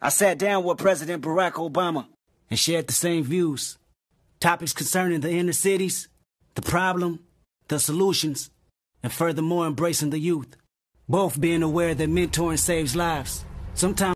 I sat down with President Barack Obama and shared the same views. Topics concerning the inner cities, the problem, the solutions, and furthermore embracing the youth. Both being aware that mentoring saves lives. Sometimes